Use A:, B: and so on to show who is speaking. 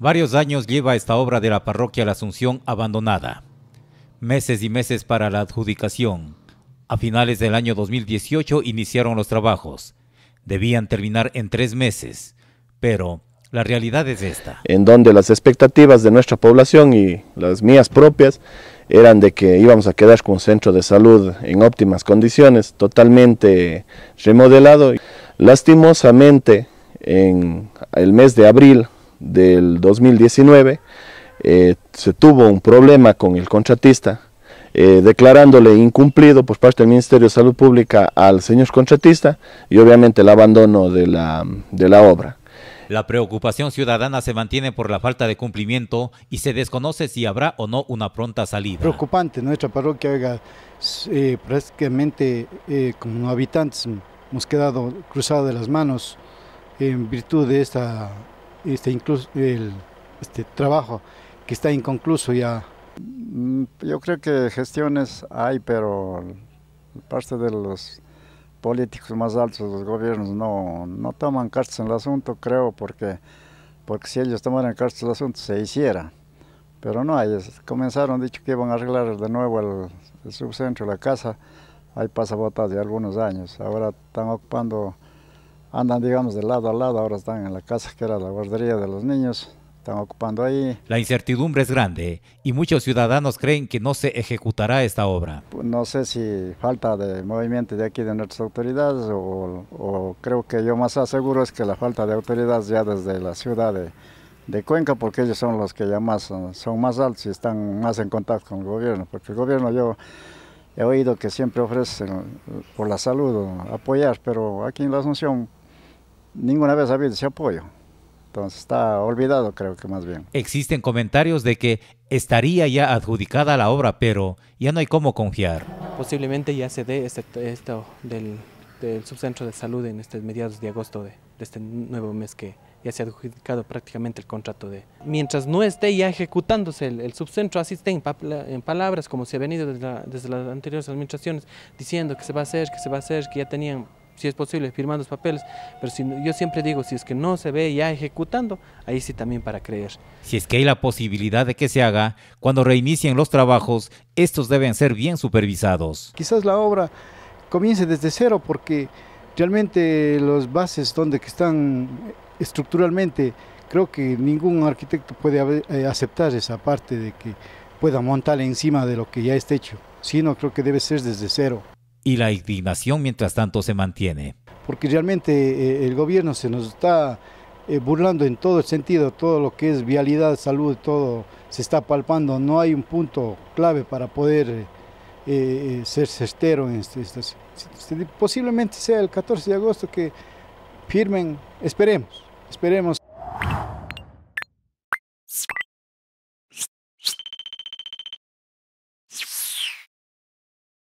A: Varios años lleva esta obra de la parroquia La Asunción abandonada. Meses y meses para la adjudicación. A finales del año 2018 iniciaron los trabajos. Debían terminar en tres meses, pero la realidad es esta.
B: En donde las expectativas de nuestra población y las mías propias eran de que íbamos a quedar con un centro de salud en óptimas condiciones, totalmente remodelado. Lastimosamente, en el mes de abril del 2019 eh, se tuvo un problema con el contratista, eh, declarándole incumplido por parte del Ministerio de Salud Pública al señor contratista y obviamente el abandono de la, de la obra.
A: La preocupación ciudadana se mantiene por la falta de cumplimiento y se desconoce si habrá o no una pronta salida.
C: Preocupante, nuestra parroquia, eh, prácticamente como habitantes hemos quedado cruzados de las manos en virtud de esta este, incluso el este trabajo que está inconcluso ya?
D: Mm, yo creo que gestiones hay, pero parte de los políticos más altos de los gobiernos no, no toman cartas en el asunto, creo, porque, porque si ellos tomaran cartas en el asunto se hiciera. Pero no, ellos comenzaron, dicho que iban a arreglar de nuevo el, subcentro, la casa, hay pasa de algunos años. Ahora están ocupando andan, digamos, de lado a lado, ahora están en la casa que era la guardería de los niños, están ocupando ahí.
A: La incertidumbre es grande y muchos ciudadanos creen que no se ejecutará esta obra.
D: Pues, no sé si falta de movimiento de aquí de nuestras autoridades o, creo que yo más aseguro es que la falta de autoridades ya desde la ciudad de, de Cuenca porque ellos son los que ya más son más altos y están más en contacto con el gobierno, porque el gobierno yo he oído que siempre ofrecen por la salud apoyar, pero aquí en la Asunción ninguna vez ha habido ese apoyo. Entonces está olvidado, creo que más bien.
A: Existen comentarios de que estaría ya adjudicada la obra, pero ya no hay cómo confiar.
E: Posiblemente ya se dé este, esto del, subcentro de salud en este mediados de agosto de, este nuevo mes que ya se ha adjudicado prácticamente el contrato de... Mientras no esté ya ejecutándose el, subcentro, así en, palabras como se ha venido desde las anteriores administraciones diciendo que se va a hacer, que se va a hacer, que ya tenían si es posible, firmando los papeles. Pero si, yo siempre digo, si es que no se ve ya ejecutando, ahí sí también para creer.
A: Si es que hay la posibilidad de que se haga, cuando reinicien los trabajos, estos deben ser bien supervisados.
C: Quizás la obra comience desde cero porque realmente los bases donde que están eh, estructuralmente, creo que ningún arquitecto puede eh, aceptar esa parte de que pueda montar encima de lo que ya esté hecho, sino creo que debe ser desde cero
A: y la indignación mientras tanto se mantiene.
C: Porque realmente eh, el gobierno se nos está eh, burlando en todo el sentido, todo lo que es vialidad, salud, todo se está palpando, no hay un punto clave para poder eh, ser certero en este, Posiblemente sea el 14 de agosto que firmen, esperemos, esperemos.